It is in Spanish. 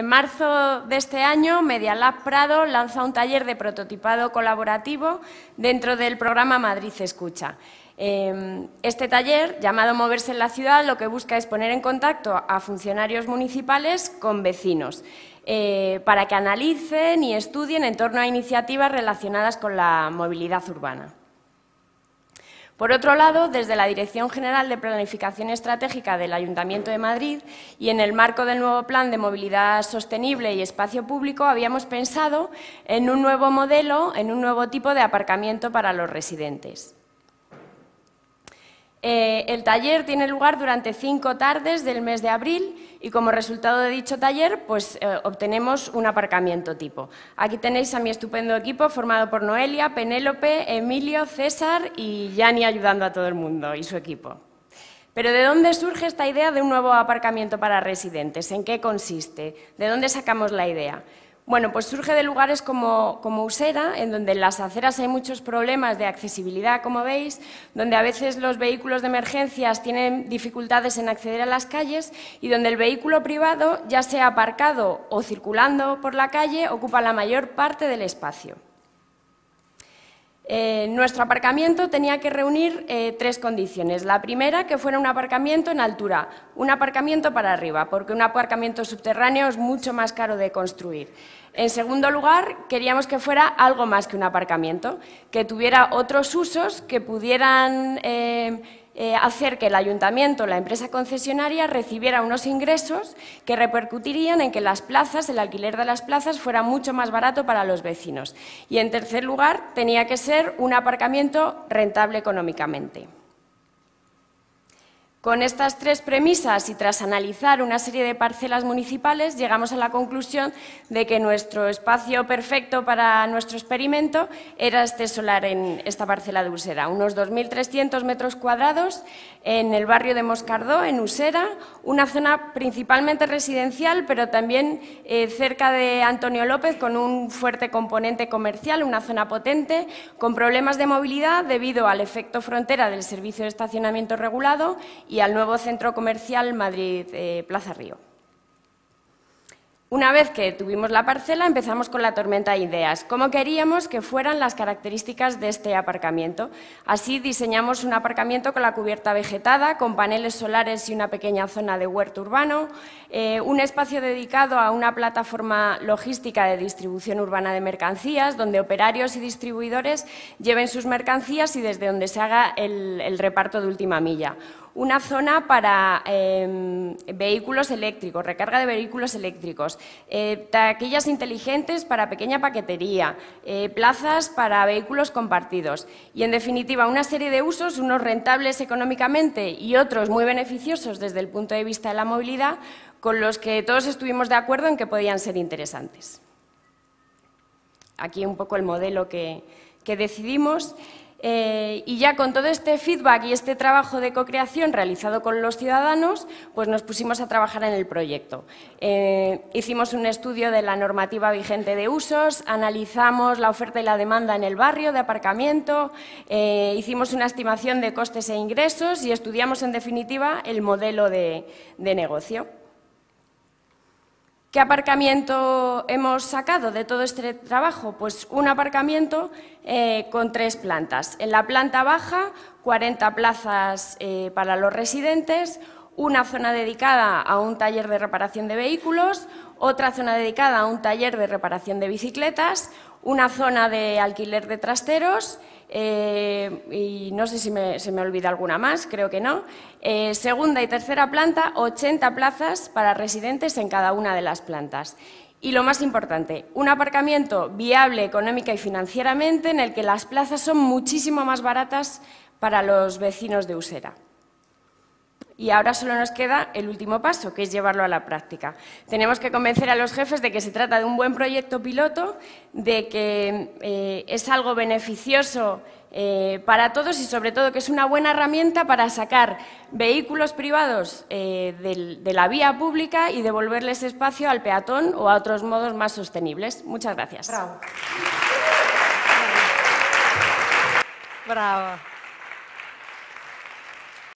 En marzo de este año, Medialab Prado lanza un taller de prototipado colaborativo dentro del programa Madrid Escucha. Em, este taller, llamado Moverse en la Ciudad, lo que busca es poner en contacto a funcionarios municipales con vecinos eh, para que analicen y estudien en torno a iniciativas relacionadas con la movilidad urbana. Por otro lado, desde la Dirección General de Planificación Estratégica del Ayuntamiento de Madrid y en el marco del nuevo Plan de Movilidad Sostenible y Espacio Público, habíamos pensado en un nuevo modelo, en un nuevo tipo de aparcamiento para los residentes. Eh, el taller tiene lugar durante cinco tardes del mes de abril y como resultado de dicho taller pues, eh, obtenemos un aparcamiento tipo. Aquí tenéis a mi estupendo equipo formado por Noelia, Penélope, Emilio, César y Yani ayudando a todo el mundo y su equipo. Pero ¿de dónde surge esta idea de un nuevo aparcamiento para residentes? ¿En qué consiste? ¿De dónde sacamos la idea? Bueno, pues surge de lugares como, Usera, en donde en las aceras hay muchos problemas de accesibilidad, como veis, donde a veces los vehículos de emergencias tienen dificultades en acceder a las calles y donde el vehículo privado, ya sea aparcado o circulando por la calle, ocupa la mayor parte del espacio. Eh, nuestro aparcamiento tenía que reunir eh, tres condiciones. La primera, que fuera un aparcamiento en altura, un aparcamiento para arriba, porque un aparcamiento subterráneo es mucho más caro de construir. En segundo lugar, queríamos que fuera algo más que un aparcamiento, que tuviera otros usos que pudieran... Eh, eh, hacer que el ayuntamiento, la empresa concesionaria, recibiera unos ingresos que repercutirían en que las plazas, el alquiler de las plazas, fuera mucho más barato para los vecinos. Y, en tercer lugar, tenía que ser un aparcamiento rentable económicamente. Con estas tres premisas y tras analizar una serie de parcelas municipales, llegamos a la conclusión de que nuestro espacio perfecto para nuestro experimento era este solar en esta parcela de Usera, unos 2.300 metros cuadrados en el barrio de Moscardó, en Usera, una zona principalmente residencial, pero también eh, cerca de Antonio López, con un fuerte componente comercial, una zona potente, con problemas de movilidad debido al efecto frontera del servicio de estacionamiento regulado y al nuevo centro comercial Madrid eh, Plaza Río. Una vez que tuvimos la parcela, empezamos con la tormenta de ideas. ¿Cómo queríamos que fueran las características de este aparcamiento? Así diseñamos un aparcamiento con la cubierta vegetada, con paneles solares y una pequeña zona de huerto urbano, eh, un espacio dedicado a una plataforma logística de distribución urbana de mercancías, donde operarios y distribuidores lleven sus mercancías y desde donde se haga el reparto de última milla una zona para em, vehículos eléctricos, recarga de vehículos eléctricos, eh, taquillas inteligentes para pequeña paquetería, eh, plazas para vehículos compartidos y, en definitiva, una serie de usos, unos rentables económicamente y otros muy beneficiosos desde el punto de vista de la movilidad, con los que todos estuvimos de acuerdo en que podían ser interesantes. Aquí un poco el modelo que decidimos. Eh, y ya con todo este feedback y este trabajo de co-creación realizado con los ciudadanos, pues nos pusimos a trabajar en el proyecto. Eh, hicimos un estudio de la normativa vigente de usos, analizamos la oferta y la demanda en el barrio de aparcamiento, eh, hicimos una estimación de costes e ingresos y estudiamos en definitiva el modelo de negocio. ¿Qué aparcamiento hemos sacado de todo este trabajo? Pues un aparcamiento eh, con tres plantas. En la planta baja, 40 plazas eh, para los residentes, una zona dedicada a un taller de reparación de vehículos, otra zona dedicada a un taller de reparación de bicicletas, una zona de alquiler de trasteros eh, y no sé si se me olvida alguna más, creo que no. Eh, segunda y tercera planta, 80 plazas para residentes en cada una de las plantas. Y lo más importante, un aparcamiento viable económica y financieramente en el que las plazas son muchísimo más baratas para los vecinos de Usera. Y ahora solo nos queda el último paso, que es llevarlo a la práctica. Tenemos que convencer a los jefes de que se trata de un buen proyecto piloto, de que eh, es algo beneficioso eh, para todos y sobre todo que es una buena herramienta para sacar vehículos privados eh, de la vía pública y devolverles espacio al peatón o a otros modos más sostenibles. Muchas gracias. Bravo.